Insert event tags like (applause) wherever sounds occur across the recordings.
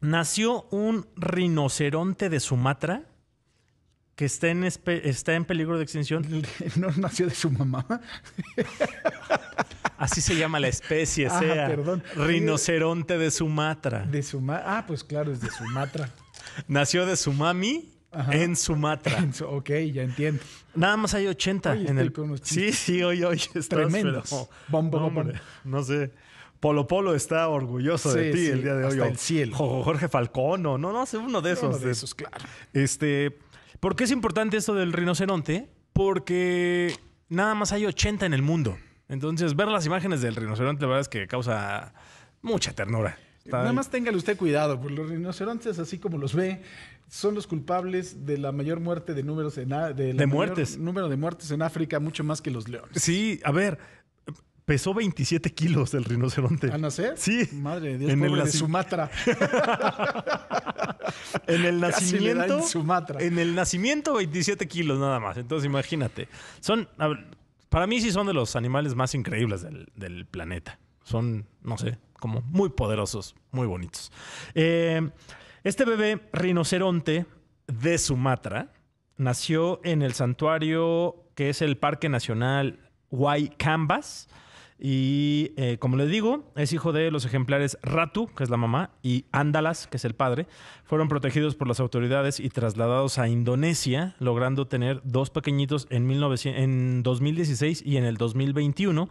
nació un rinoceronte de Sumatra que está en, está en peligro de extinción. (laughs) ¿No nació de su mamá? (laughs) Así se llama la especie, ah, sea. Perdón. Rinoceronte de Sumatra. De Ah, pues claro, es de Sumatra. Nació de su mami en Sumatra. (laughs) ok, ya entiendo. Nada más hay 80 en el. sí, sí, hoy, hoy. Tremendo. tremendo No sé. Polo Polo está orgulloso de ti el día de hoy. Hasta el cielo. Jorge Falcón o no, no, es uno de esos. Uno de esos, claro. Este, ¿Por qué es importante esto del rinoceronte? Porque nada más hay 80 en el mundo. Entonces, ver las imágenes del rinoceronte, la verdad es que causa mucha ternura. Nada más téngale usted cuidado, porque los rinocerontes, así como los ve, son los culpables de la mayor muerte de números de, número de muertes en África, mucho más que los leones. Sí, a ver, Pesó 27 kilos el rinoceronte. ¿Al nacer? Sí. Madre de Dios, en de (laughs) Sumatra. en el nacimiento. En el nacimiento, 27 kilos nada más. Entonces, imagínate. Son. Para mí, sí son de los animales más increíbles del, planeta. Son, no sé, como muy poderosos, muy bonitos. Eh, este bebé rinoceronte de Sumatra nació en el santuario que es el Parque Nacional Huaycambas y eh, como les digo, es hijo de los ejemplares Ratu, que es la mamá, y Andalas, que es el padre. Fueron protegidos por las autoridades y trasladados a Indonesia, logrando tener dos pequeñitos en, en 2016 y en el 2021.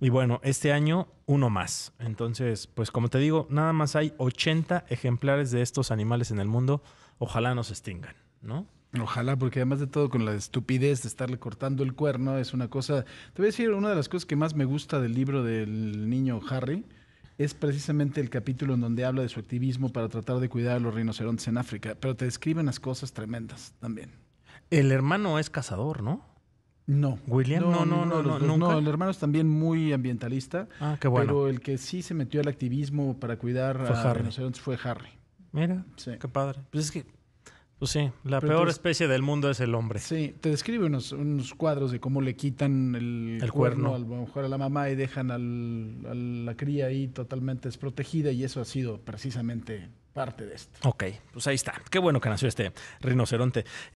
Y bueno, este año uno más. Entonces, pues como te digo, nada más hay 80 ejemplares de estos animales en el mundo. Ojalá no se extingan, ¿no? Ojalá, porque además de todo, con la estupidez de estarle cortando el cuerno, es una cosa. Te voy a decir, una de las cosas que más me gusta del libro del niño Harry es precisamente el capítulo en donde habla de su activismo para tratar de cuidar a los rinocerontes en África, pero te describe unas cosas tremendas también. El hermano es cazador, ¿no? No. William, no, no, no, no, el hermano es también muy ambientalista. Ah, qué Pero el que sí se metió al activismo para cuidar a los rinocerontes fue Harry. Mira, qué padre. Pues es que pues sí, la peor especie del mundo es el hombre. Sí, te describe unos, cuadros de cómo le quitan el, cuerno, a a la mamá y dejan a la cría ahí totalmente desprotegida y eso ha sido precisamente parte de esto. Ok, pues ahí está. Qué bueno que nació este rinoceronte.